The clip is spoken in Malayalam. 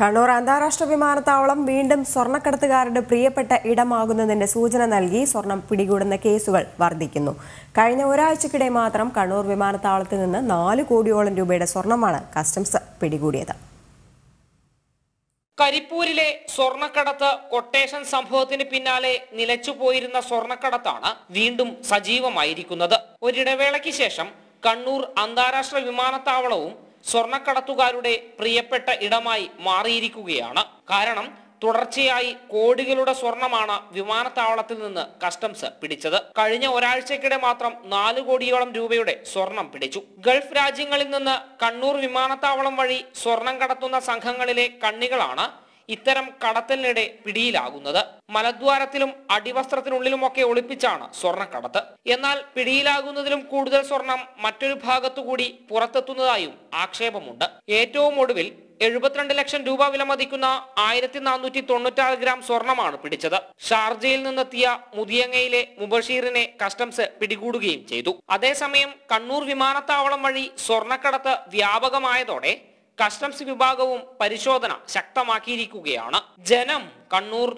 കണ്ണൂർ അന്താരാഷ്ട്ര വിമാനത്താവളം വീണ്ടും സ്വർണ്ണക്കടത്തുകാരുടെ പ്രിയപ്പെട്ട ഇടമാകുന്നതിന്റെ സൂചന നൽകി സ്വർണം പിടികൂടുന്ന കേസുകൾ വർദ്ധിക്കുന്നു കഴിഞ്ഞ ഒരാഴ്ചക്കിടെ മാത്രം കണ്ണൂർ വിമാനത്താവളത്തിൽ നിന്ന് നാല് കോടിയോളം രൂപയുടെ സ്വർണമാണ് കസ്റ്റംസ് പിടികൂടിയത് കരിപ്പൂരിലെ സ്വർണക്കടത്ത് കൊട്ടേഷൻ സംഭവത്തിന് പിന്നാലെ നിലച്ചുപോയിരുന്ന സ്വർണക്കടത്താണ് വീണ്ടും സജീവമായിരിക്കുന്നത് ഒരിടവേളയ്ക്ക് ശേഷം കണ്ണൂർ അന്താരാഷ്ട്ര വിമാനത്താവളവും സ്വർണ്ണക്കടത്തുകാരുടെ പ്രിയപ്പെട്ട ഇടമായി മാറിയിരിക്കുകയാണ് കാരണം തുടർച്ചയായി കോടികളുടെ സ്വർണമാണ് വിമാനത്താവളത്തിൽ നിന്ന് കസ്റ്റംസ് പിടിച്ചത് കഴിഞ്ഞ ഒരാഴ്ചക്കിടെ മാത്രം നാലു കോടിയോളം രൂപയുടെ സ്വർണം പിടിച്ചു ഗൾഫ് രാജ്യങ്ങളിൽ നിന്ന് കണ്ണൂർ വിമാനത്താവളം വഴി സ്വർണം കടത്തുന്ന സംഘങ്ങളിലെ കണ്ണികളാണ് ഇത്തരം കടത്തലിനിടെ പിടിയിലാകുന്നത് മലദ്വാരത്തിലും അടിവസ്ത്രത്തിനുള്ളിലുമൊക്കെ ഒളിപ്പിച്ചാണ് സ്വർണ്ണക്കടത്ത് എന്നാൽ പിടിയിലാകുന്നതിലും കൂടുതൽ സ്വർണം മറ്റൊരു ഭാഗത്തുകൂടി പുറത്തെത്തുന്നതായും ആക്ഷേപമുണ്ട് ഏറ്റവും ഒടുവിൽ എഴുപത്തിരണ്ട് ലക്ഷം രൂപ വിലമതിക്കുന്ന ആയിരത്തി നാനൂറ്റി തൊണ്ണൂറ്റാറ് ഗ്രാം സ്വർണമാണ് പിടിച്ചത് ഷാർജയിൽ നിന്നെത്തിയ മുതിയങ്ങയിലെ മുബഷീറിനെ കസ്റ്റംസ് പിടികൂടുകയും ചെയ്തു അതേസമയം കണ്ണൂർ വിമാനത്താവളം വഴി സ്വർണക്കടത്ത് വ്യാപകമായതോടെ കസ്റ്റംസ് വിഭാഗവും പരിശോധന ശക്തമാക്കിയിരിക്കുകയാണ് ജനം കണ്ണൂർ